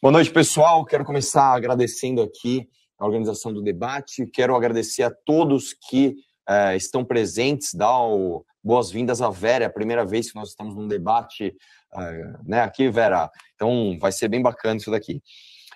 Boa noite, pessoal. Quero começar agradecendo aqui a organização do debate. Quero agradecer a todos que eh, estão presentes, dar o... boas-vindas à Vera. É a primeira vez que nós estamos num debate uh, né, aqui, Vera. Então, vai ser bem bacana isso daqui.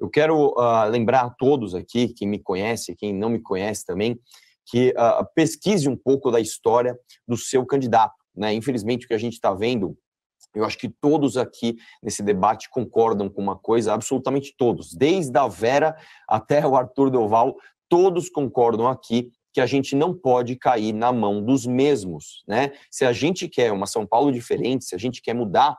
Eu quero uh, lembrar a todos aqui, quem me conhece, quem não me conhece também, que uh, pesquise um pouco da história do seu candidato. Né? Infelizmente, o que a gente está vendo eu acho que todos aqui nesse debate concordam com uma coisa, absolutamente todos, desde a Vera até o Arthur Doval, todos concordam aqui que a gente não pode cair na mão dos mesmos, né? Se a gente quer uma São Paulo diferente, se a gente quer mudar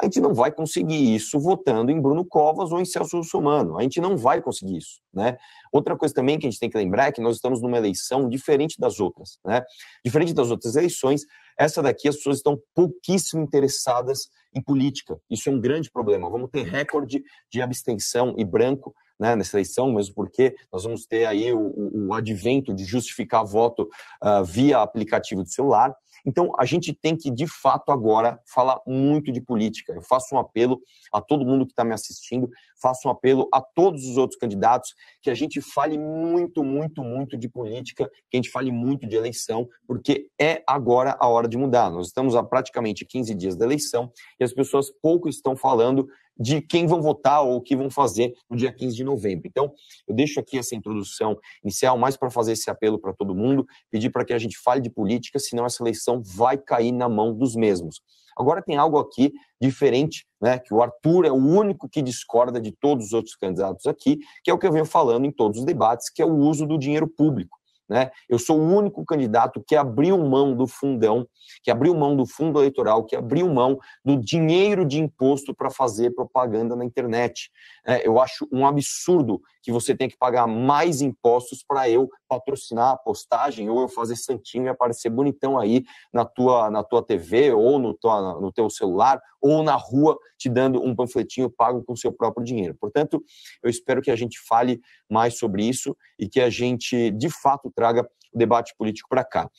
a gente não vai conseguir isso votando em Bruno Covas ou em Celso Russomano. A gente não vai conseguir isso, né? Outra coisa também que a gente tem que lembrar é que nós estamos numa eleição diferente das outras, né? Diferente das outras eleições, essa daqui as pessoas estão pouquíssimo interessadas em política. Isso é um grande problema. Vamos ter recorde de abstenção e branco né, nessa eleição, mesmo porque nós vamos ter aí o, o advento de justificar voto uh, via aplicativo de celular. Então, a gente tem que, de fato, agora falar muito de política. Eu faço um apelo a todo mundo que está me assistindo, faço um apelo a todos os outros candidatos que a gente fale muito, muito, muito de política, que a gente fale muito de eleição, porque é agora a hora de mudar. Nós estamos há praticamente 15 dias da eleição e as pessoas pouco estão falando de quem vão votar ou o que vão fazer no dia 15 de novembro. Então, eu deixo aqui essa introdução inicial mais para fazer esse apelo para todo mundo, pedir para que a gente fale de política, senão essa eleição vai cair na mão dos mesmos. Agora tem algo aqui diferente, né? Que o Arthur é o único que discorda de todos os outros candidatos aqui, que é o que eu venho falando em todos os debates, que é o uso do dinheiro público. Né? Eu sou o único candidato que abriu mão do fundão, que abriu mão do fundo eleitoral, que abriu mão do dinheiro de imposto para fazer propaganda na internet. É, eu acho um absurdo que você tem que pagar mais impostos para eu patrocinar a postagem ou eu fazer santinho e aparecer bonitão aí na tua, na tua TV ou no, tua, no teu celular ou na rua te dando um panfletinho pago com seu próprio dinheiro. Portanto, eu espero que a gente fale mais sobre isso e que a gente de fato traga o debate político para cá.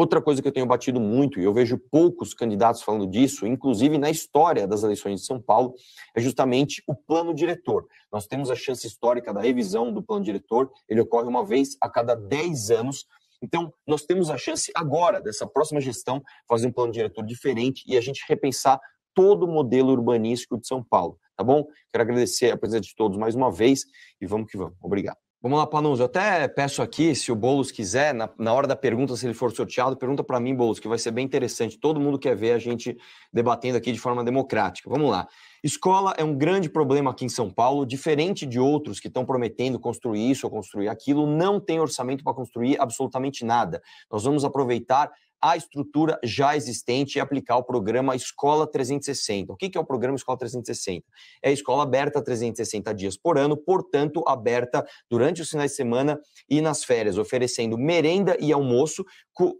Outra coisa que eu tenho batido muito, e eu vejo poucos candidatos falando disso, inclusive na história das eleições de São Paulo, é justamente o plano diretor. Nós temos a chance histórica da revisão do plano diretor, ele ocorre uma vez a cada 10 anos. Então, nós temos a chance agora, dessa próxima gestão, fazer um plano diretor diferente e a gente repensar todo o modelo urbanístico de São Paulo, tá bom? Quero agradecer a presença de todos mais uma vez e vamos que vamos. Obrigado. Vamos lá, Panunzio. Até peço aqui, se o Boulos quiser, na, na hora da pergunta, se ele for sorteado, pergunta para mim, Boulos, que vai ser bem interessante. Todo mundo quer ver a gente debatendo aqui de forma democrática. Vamos lá. Escola é um grande problema aqui em São Paulo, diferente de outros que estão prometendo construir isso ou construir aquilo, não tem orçamento para construir absolutamente nada. Nós vamos aproveitar a estrutura já existente e aplicar o programa Escola 360. O que é o programa Escola 360? É a escola aberta 360 dias por ano, portanto, aberta durante os finais de semana e nas férias, oferecendo merenda e almoço,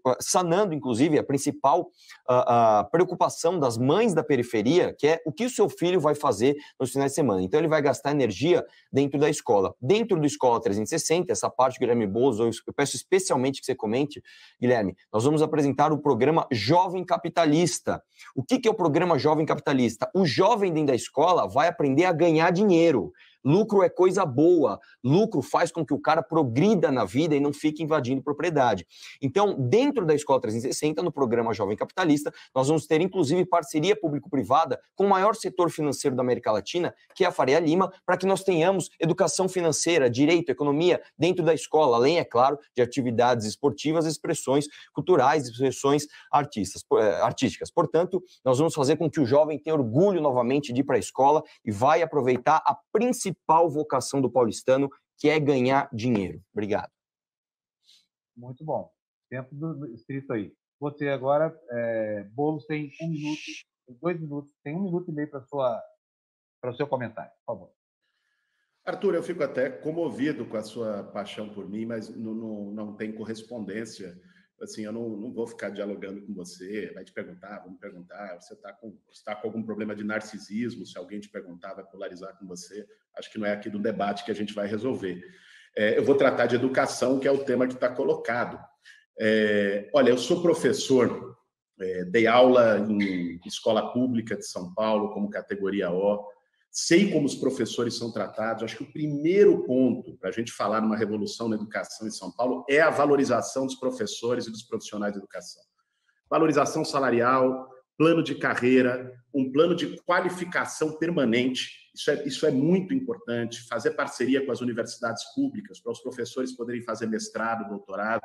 ah, sanando, inclusive, a principal a, ah, a ah, preocupação das mães da periferia, que é o que o seu filho vai fazer nos finais de semana. Então, ele vai gastar energia dentro da escola. Dentro do Escola 360, essa parte, Guilherme Bozo, eu peço especialmente que você comente, Guilherme, nós vamos apresentar apresentar o programa Jovem Capitalista. O que, que é o programa Jovem Capitalista? O jovem dentro da escola vai aprender a ganhar dinheiro, Lucro é coisa boa. Lucro faz com que o cara progrida na vida e não fique invadindo propriedade. Então, dentro da Escola 360, no programa Jovem Capitalista, nós vamos ter inclusive parceria público-privada com o maior setor financeiro da América Latina, que é a Faria Lima, para que nós tenhamos educação financeira, direito, economia dentro da escola, além, é claro, de atividades esportivas, expressões culturais, expressões artistas, eh, artísticas. Portanto, nós vamos fazer com que o jovem tenha orgulho novamente de ir para a escola e vai aproveitar a principal principal vocação do paulistano, que é ganhar dinheiro. Obrigado. Muito bom. Tempo do escrito aí. Você agora, é, tem um minuto, dois minutos, tem um minuto e meio para sua para o seu comentário, por favor. Arthur, eu fico até comovido com a sua paixão por mim, mas não, não, não tem correspondência assim, eu não, não vou ficar dialogando com você, vai te perguntar, vamos perguntar, você está com, tá com algum problema de narcisismo, se alguém te perguntar, vai polarizar com você, acho que não é aqui do debate que a gente vai resolver. É, eu vou tratar de educação, que é o tema que está colocado. É, olha, eu sou professor, é, dei aula em escola pública de São Paulo, como categoria O, sei como os professores são tratados. Acho que o primeiro ponto para a gente falar numa revolução na educação em São Paulo é a valorização dos professores e dos profissionais de educação. Valorização salarial, plano de carreira, um plano de qualificação permanente. Isso é, isso é muito importante. Fazer parceria com as universidades públicas para os professores poderem fazer mestrado, doutorado.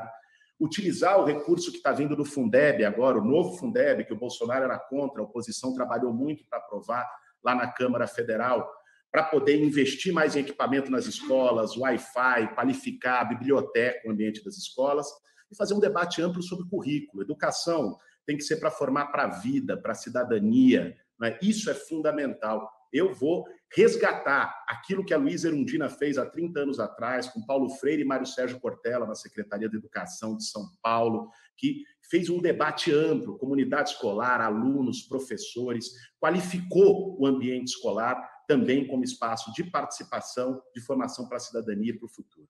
Utilizar o recurso que está vindo do Fundeb agora, o novo Fundeb, que o Bolsonaro era contra, a oposição trabalhou muito para aprovar lá na Câmara Federal, para poder investir mais em equipamento nas escolas, Wi-Fi, qualificar a biblioteca, o ambiente das escolas, e fazer um debate amplo sobre currículo. Educação tem que ser para formar para a vida, para a cidadania. Né? Isso é fundamental eu vou resgatar aquilo que a Luísa Erundina fez há 30 anos atrás, com Paulo Freire e Mário Sérgio Cortella, na Secretaria de Educação de São Paulo, que fez um debate amplo, comunidade escolar, alunos, professores, qualificou o ambiente escolar também como espaço de participação, de formação para a cidadania e para o futuro.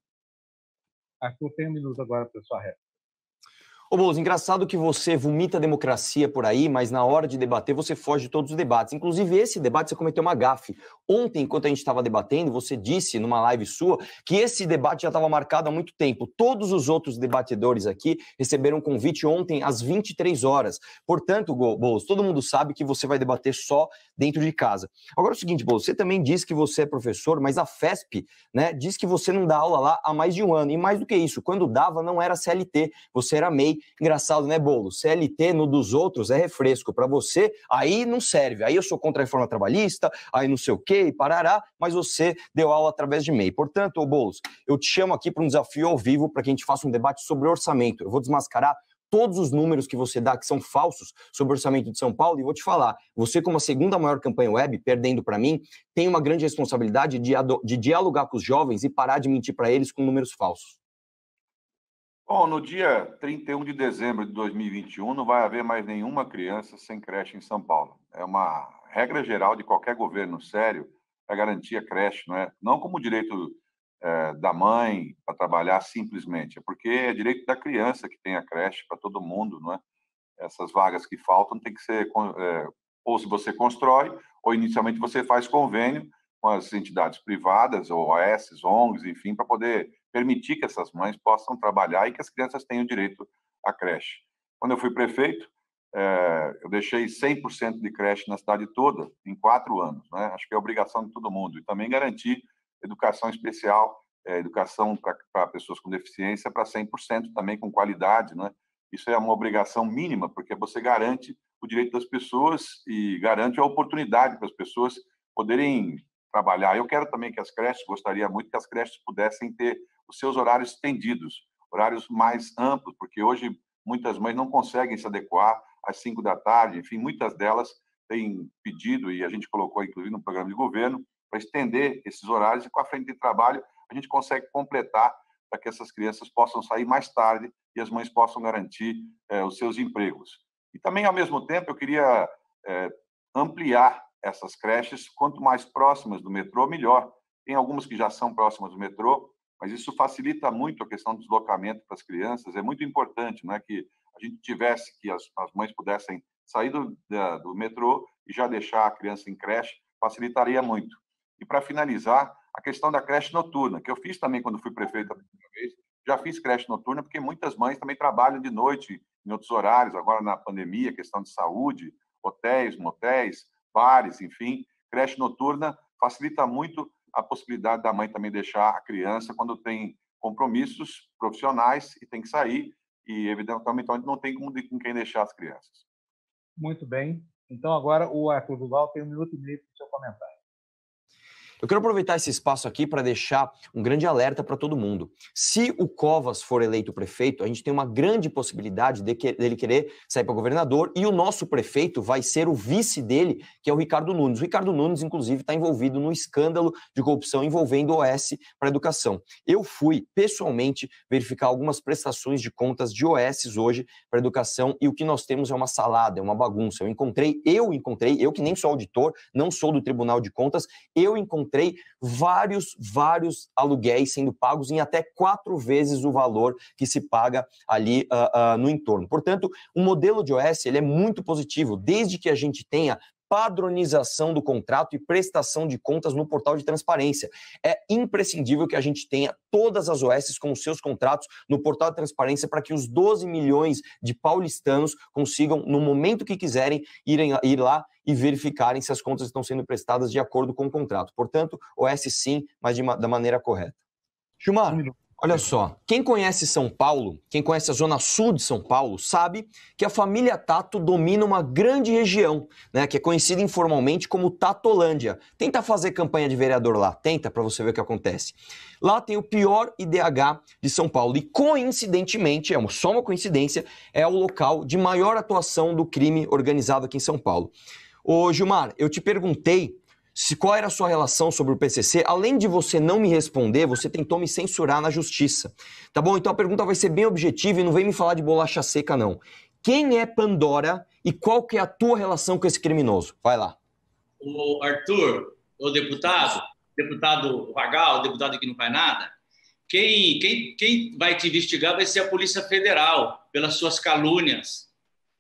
Arthur, tem minutos agora para a sua reta. Ô, Boulos, engraçado que você vomita a democracia por aí, mas na hora de debater você foge de todos os debates. Inclusive, esse debate você cometeu uma gafe. Ontem, enquanto a gente estava debatendo, você disse numa live sua que esse debate já estava marcado há muito tempo. Todos os outros debatedores aqui receberam convite ontem às 23 horas. Portanto, Boulos, todo mundo sabe que você vai debater só dentro de casa. Agora é o seguinte, Boulos, você também diz que você é professor, mas a FESP né, diz que você não dá aula lá há mais de um ano. E mais do que isso, quando dava não era CLT, você era MEI engraçado, né, Bolo? CLT no dos outros é refresco. Para você, aí não serve. Aí eu sou contra a reforma trabalhista, aí não sei o quê, e parará, mas você deu aula através de MEI. mail Portanto, ô Boulos, eu te chamo aqui para um desafio ao vivo para que a gente faça um debate sobre orçamento. Eu vou desmascarar todos os números que você dá que são falsos sobre o orçamento de São Paulo e vou te falar, você como a segunda maior campanha web, perdendo para mim, tem uma grande responsabilidade de, de dialogar com os jovens e parar de mentir para eles com números falsos. Bom, no dia 31 de dezembro de 2021 não vai haver mais nenhuma criança sem creche em São Paulo. É uma regra geral de qualquer governo sério é garantir a creche, não é? Não como direito é, da mãe para trabalhar simplesmente, é porque é direito da criança que tem a creche para todo mundo, não é? Essas vagas que faltam tem que ser é, ou se você constrói ou inicialmente você faz convênio com as entidades privadas ou OS, ONGs, enfim, para poder permitir que essas mães possam trabalhar e que as crianças tenham direito à creche. Quando eu fui prefeito, é, eu deixei 100% de creche na cidade toda em quatro anos. Né? Acho que é obrigação de todo mundo. E também garantir educação especial, é, educação para pessoas com deficiência para 100% também com qualidade. Né? Isso é uma obrigação mínima, porque você garante o direito das pessoas e garante a oportunidade para as pessoas poderem trabalhar. Eu quero também que as creches, gostaria muito que as creches pudessem ter os seus horários estendidos, horários mais amplos, porque hoje muitas mães não conseguem se adequar às 5 da tarde, enfim, muitas delas têm pedido, e a gente colocou inclusive no programa de governo, para estender esses horários e com a frente de trabalho a gente consegue completar para que essas crianças possam sair mais tarde e as mães possam garantir eh, os seus empregos. E também, ao mesmo tempo, eu queria eh, ampliar essas creches, quanto mais próximas do metrô, melhor. Tem algumas que já são próximas do metrô, mas isso facilita muito a questão do deslocamento para as crianças. É muito importante, não é que a gente tivesse que as, as mães pudessem sair do, da, do metrô e já deixar a criança em creche, facilitaria muito. E para finalizar, a questão da creche noturna, que eu fiz também quando fui prefeito a primeira vez, já fiz creche noturna porque muitas mães também trabalham de noite em outros horários, agora na pandemia, questão de saúde, hotéis, motéis, bares, enfim, creche noturna facilita muito a possibilidade da mãe também deixar a criança quando tem compromissos profissionais e tem que sair, e evidentemente não tem com quem deixar as crianças. Muito bem. Então agora o Arthur Duval tem um minuto e meio para o seu comentário. Eu quero aproveitar esse espaço aqui para deixar um grande alerta para todo mundo. Se o Covas for eleito prefeito, a gente tem uma grande possibilidade de que, dele querer sair para governador e o nosso prefeito vai ser o vice dele, que é o Ricardo Nunes. O Ricardo Nunes, inclusive, está envolvido no escândalo de corrupção envolvendo o OS para educação. Eu fui pessoalmente verificar algumas prestações de contas de OS hoje para educação e o que nós temos é uma salada, é uma bagunça. Eu encontrei, eu encontrei, eu que nem sou auditor, não sou do Tribunal de Contas, eu encontrei entrei, vários, vários aluguéis sendo pagos em até quatro vezes o valor que se paga ali uh, uh, no entorno. Portanto, o modelo de OS ele é muito positivo, desde que a gente tenha padronização do contrato e prestação de contas no portal de transparência. É imprescindível que a gente tenha todas as OS com os seus contratos no portal de transparência para que os 12 milhões de paulistanos consigam, no momento que quiserem, irem, ir lá e verificarem se as contas estão sendo prestadas de acordo com o contrato. Portanto, OS sim, mas de, da maneira correta. Gilmar, Olha só, quem conhece São Paulo, quem conhece a zona sul de São Paulo, sabe que a família Tato domina uma grande região, né, que é conhecida informalmente como Tatolândia. Tenta fazer campanha de vereador lá, tenta para você ver o que acontece. Lá tem o pior IDH de São Paulo e coincidentemente, é uma, só uma coincidência, é o local de maior atuação do crime organizado aqui em São Paulo. Ô Gilmar, eu te perguntei se qual era a sua relação sobre o PCC, além de você não me responder, você tentou me censurar na justiça. Tá bom? Então a pergunta vai ser bem objetiva e não vem me falar de bolacha seca não. Quem é Pandora e qual que é a tua relação com esse criminoso? Vai lá. O Arthur, o deputado, deputado Vagal, deputado que não faz nada, quem, quem, quem vai te investigar vai ser a Polícia Federal, pelas suas calúnias.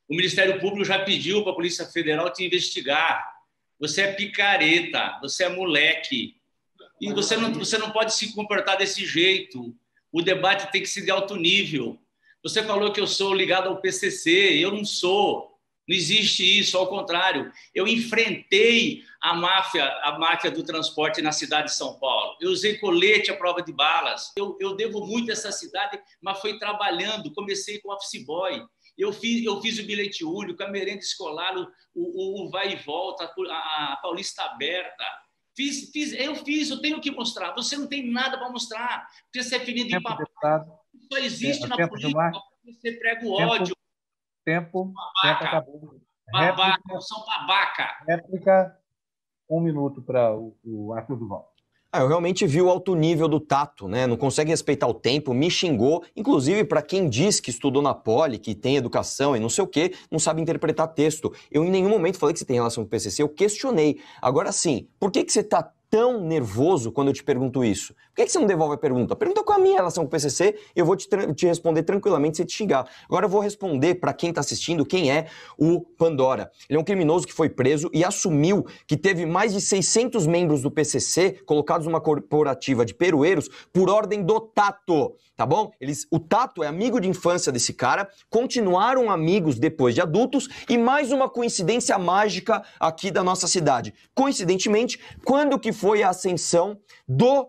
O Ministério Público já pediu para a Polícia Federal te investigar você é picareta, você é moleque. E você não, você não pode se comportar desse jeito. O debate tem que ser de alto nível. Você falou que eu sou ligado ao PCC, eu não sou. Não existe isso, ao contrário. Eu enfrentei a máfia, a máfia do transporte na cidade de São Paulo. Eu usei colete à prova de balas. Eu, eu devo muito a essa cidade, mas foi trabalhando. Comecei com office boy. Eu fiz, eu fiz o bilhete único, a merenda escolar, o, o, o vai e volta, a, a Paulista aberta. Fiz, fiz, eu fiz, eu tenho que mostrar. Você não tem nada para mostrar, porque você é ferido em papel. Deputado. Só existe é, na tempo política, você prega o tempo, ódio. Tempo, babaca, tempo acabou. Babaca, réplica, são babaca. Réplica, um minuto para o, o Arthur Duval. Ah, eu realmente vi o alto nível do Tato, né? Não consegue respeitar o tempo, me xingou. Inclusive, para quem diz que estudou na Poli, que tem educação e não sei o quê, não sabe interpretar texto. Eu em nenhum momento falei que você tem relação com o PCC, eu questionei. Agora sim, por que, que você está tão nervoso quando eu te pergunto isso? Por que, é que você não devolve a pergunta? Pergunta com a minha relação com o PCC, eu vou te, te responder tranquilamente se te xingar. Agora eu vou responder para quem está assistindo quem é o Pandora. Ele é um criminoso que foi preso e assumiu que teve mais de 600 membros do PCC colocados numa corporativa de perueiros por ordem do Tato, tá bom? Eles, o Tato é amigo de infância desse cara, continuaram amigos depois de adultos e mais uma coincidência mágica aqui da nossa cidade. Coincidentemente, quando que foi a ascensão do uh,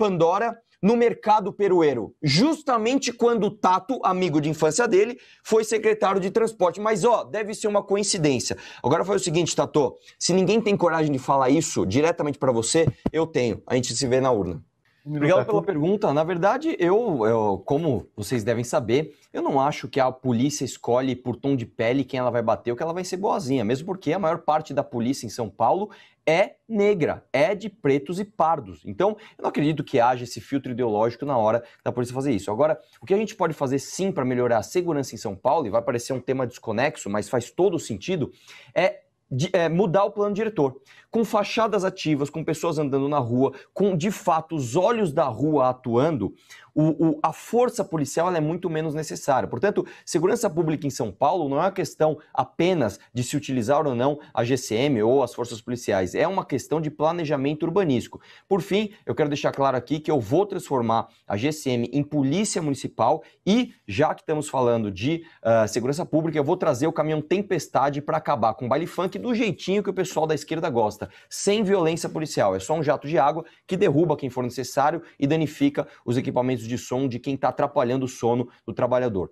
Pandora no mercado perueiro, justamente quando o Tato, amigo de infância dele, foi secretário de transporte. Mas ó, deve ser uma coincidência. Agora foi o seguinte, Tato, se ninguém tem coragem de falar isso diretamente para você, eu tenho. A gente se vê na urna. Obrigado pela pergunta. Na verdade, eu, eu, como vocês devem saber, eu não acho que a polícia escolhe por tom de pele quem ela vai bater ou que ela vai ser boazinha, mesmo porque a maior parte da polícia em São Paulo é negra, é de pretos e pardos. Então, eu não acredito que haja esse filtro ideológico na hora da polícia fazer isso. Agora, o que a gente pode fazer sim para melhorar a segurança em São Paulo, e vai parecer um tema desconexo, mas faz todo sentido, é de, é, mudar o plano diretor. Com fachadas ativas, com pessoas andando na rua, com de fato os olhos da rua atuando, o, o, a força policial é muito menos necessária. Portanto, segurança pública em São Paulo não é uma questão apenas de se utilizar ou não a GCM ou as forças policiais, é uma questão de planejamento urbanístico. Por fim, eu quero deixar claro aqui que eu vou transformar a GCM em polícia municipal e, já que estamos falando de uh, segurança pública, eu vou trazer o caminhão Tempestade para acabar com o baile funk que do jeitinho que o pessoal da esquerda gosta, sem violência policial. É só um jato de água que derruba quem for necessário e danifica os equipamentos de som de quem está atrapalhando o sono do trabalhador.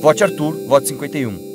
Vote Arthur, voto 51.